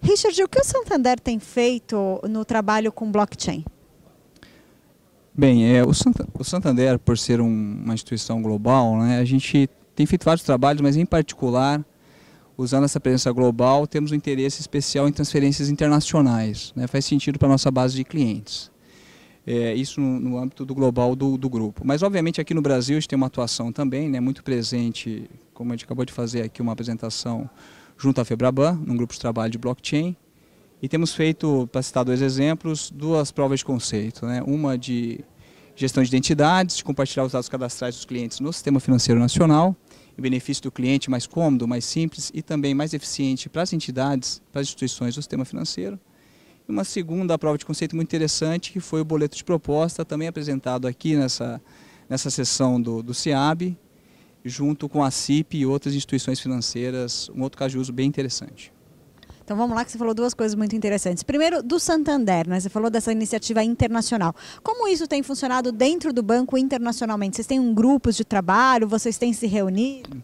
Richard, o que o Santander tem feito no trabalho com blockchain? Bem, é, o, o, Santander, por ser um, uma instituição global, né, a gente tem feito vários trabalhos, mas em particular, usando essa presença global, temos um interesse especial em transferências internacionais. Né, faz sentido para a nossa base de clientes. É, isso no, no, âmbito do global do, do, grupo. Mas, obviamente, aqui no Brasil a gente tem uma atuação também, né, muito presente, como a gente acabou de fazer aqui uma apresentação junto à Febraban, num grupo de trabalho de blockchain. E temos feito, para citar dois exemplos, duas provas de conceito. Né? Uma de gestão de identidades, de compartilhar os dados cadastrais dos clientes no Sistema Financeiro Nacional, em benefício do cliente mais cômodo, mais simples e também mais eficiente para as entidades, para as instituições do sistema financeiro. E uma segunda prova de conceito muito interessante, que foi o boleto de proposta, também apresentado aqui nessa, nessa sessão do, do CIAB, junto com a CIP e outras instituições financeiras, um outro caso de uso bem interessante. Então vamos lá que você falou duas coisas muito interessantes. Primeiro, do Santander, né? Você falou dessa iniciativa internacional. Como isso tem funcionado dentro do banco internacionalmente? Vocês têm um grupos de trabalho, vocês têm se reunido?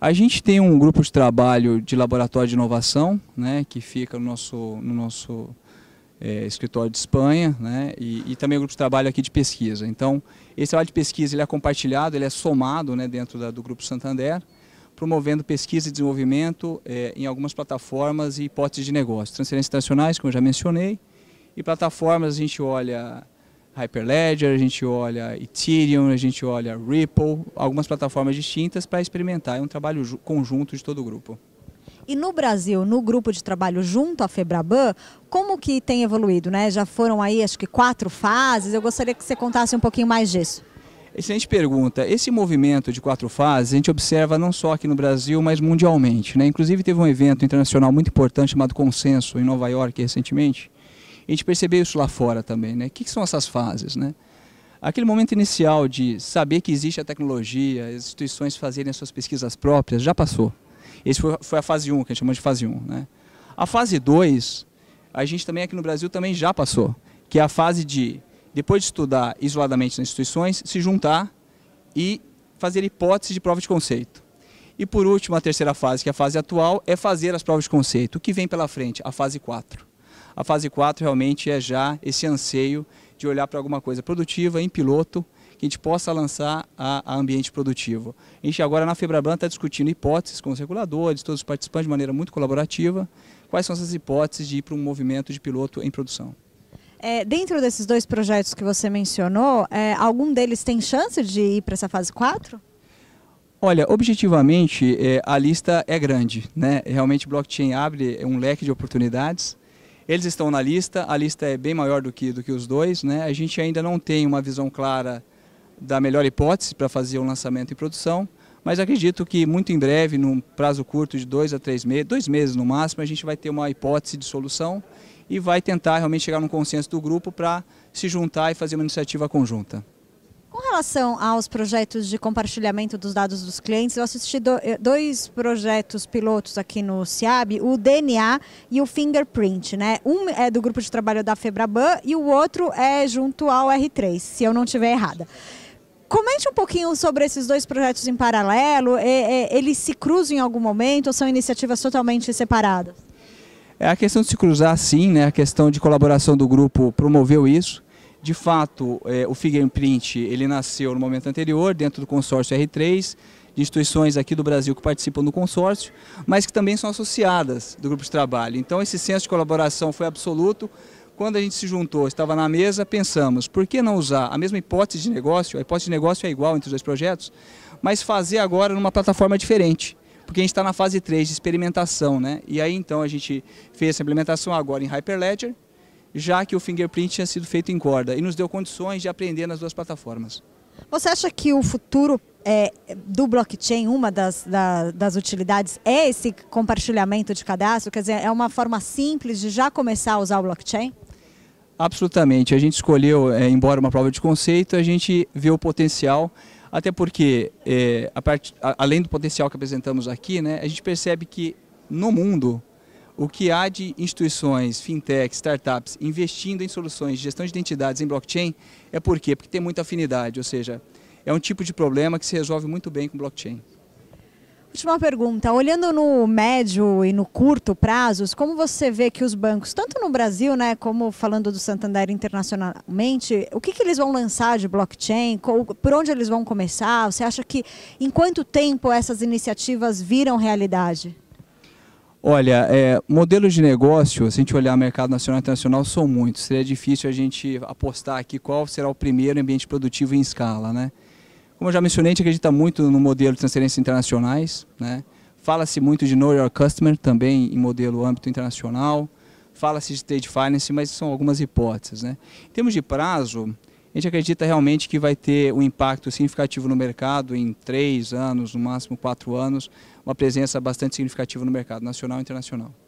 A gente tem um grupo de trabalho de laboratório de inovação, né, que fica no nosso, no nosso é, escritório de Espanha, né, e, e, também o grupo de trabalho aqui de pesquisa. Então, esse trabalho de pesquisa ele é compartilhado, ele é somado né, dentro da, do Grupo Santander, promovendo pesquisa e desenvolvimento é, em algumas plataformas e hipóteses de negócio. Transferências internacionais, como eu já mencionei, e plataformas a gente olha Hyperledger, a gente olha Ethereum, a gente olha Ripple, algumas plataformas distintas para experimentar. É um trabalho conjunto de todo o grupo. E no Brasil, no grupo de trabalho junto à Febraban, como que tem evoluído? Né? Já foram aí acho que quatro fases, eu gostaria que você contasse um pouquinho mais disso. Excelente pergunta. Esse movimento de quatro fases a gente observa não só aqui no Brasil, mas mundialmente. Né? Inclusive teve um evento internacional muito importante chamado Consenso em Nova York recentemente. A gente percebeu isso lá fora também. Né? O que, são essas fases? Né? Aquele momento inicial de saber que existe a tecnologia, as instituições fazerem as suas pesquisas próprias, já passou. Esse foi, foi a fase 1, que a gente chama de fase 1. Né? A fase 2, a gente também aqui no Brasil também já passou, que é a fase de, depois de estudar isoladamente nas instituições, se juntar e fazer hipóteses de prova de conceito. E por último, a terceira fase, que é a fase atual, é fazer as provas de conceito. O que vem pela frente? A fase 4. A fase 4 realmente é já esse anseio de olhar para alguma coisa produtiva, em piloto, que a gente possa lançar a, a ambiente produtivo. A gente agora na Febraban está discutindo hipóteses com os reguladores, todos os participantes de maneira muito colaborativa, quais são essas hipóteses de ir para um movimento de piloto em produção. É, dentro desses dois projetos que você mencionou, é, algum deles tem chance de ir para essa fase 4? Olha, objetivamente, é, a lista é grande. Né? Realmente, blockchain abre um leque de oportunidades. Eles estão na lista, a lista é bem maior do que, do que os dois. Né? A gente ainda não tem uma visão clara da melhor hipótese para fazer um lançamento em produção, mas acredito que muito em breve, num prazo curto de dois a três meses, dois meses no máximo, a gente vai ter uma hipótese de solução e vai tentar realmente chegar num consenso do grupo para se juntar e fazer uma iniciativa conjunta. Com relação aos projetos de compartilhamento dos dados dos clientes, eu assisti eh, dois projetos pilotos aqui no CIAB, o DNA e o Fingerprint. Né? Um é do grupo de trabalho da FEBRABAN e o outro é junto ao R3, se eu não estiver errada. Comente um pouquinho sobre esses dois projetos em paralelo. É, é, eles se cruzam em algum momento ou são iniciativas totalmente separadas? É a questão de se cruzar, sim, né? A questão de colaboração do grupo promoveu isso. De fato, é, o Figure Print ele nasceu no momento anterior dentro do consórcio R3 de instituições aqui do Brasil que participam do consórcio, mas que também são associadas do grupo de trabalho. Então esse senso de colaboração foi absoluto. Quando a gente se juntou, estava na mesa, pensamos, por que não usar a mesma hipótese de negócio? A hipótese de negócio é igual entre os dois projetos, mas fazer agora numa plataforma diferente porque a gente está na fase 3 de experimentação, né? E aí então a gente fez essa implementação agora em Hyperledger, já que o fingerprint tinha sido feito em corda e nos deu condições de aprender nas duas plataformas. Você acha que o futuro é, do blockchain, uma das, da, das utilidades é esse compartilhamento de cadastro? Quer dizer, é uma forma simples de já começar a usar o blockchain? Absolutamente. A gente escolheu, é, embora uma prova de conceito, a gente vê o potencial, até porque, é, a part... além do potencial que apresentamos aqui, né, a gente percebe que no mundo o que há de instituições, fintechs, startups investindo em soluções de gestão de identidades em blockchain é por quê? Porque tem muita afinidade, ou seja, é um tipo de problema que se resolve muito bem com blockchain. Última pergunta. Olhando no médio e no curto prazos, como você vê que os bancos, tanto no Brasil, né, como falando do Santander internacionalmente, o que, que eles vão lançar de blockchain? Por onde eles vão começar? Você acha que em quanto tempo essas iniciativas viram realidade? Olha, é, modelos de negócio, se a gente olhar mercado nacional e internacional, são muitos. Seria difícil a gente apostar aqui qual será o primeiro ambiente produtivo em escala, né? Como eu já mencionei, a gente acredita muito no modelo de transferências internacionais. Né? Fala-se muito de Know Your Customer também em modelo âmbito internacional. Fala-se de State Finance, mas são algumas hipóteses. Né? Em termos de prazo, a gente acredita realmente que vai ter um impacto significativo no mercado em três anos, no máximo quatro anos, uma presença bastante significativa no mercado nacional e internacional.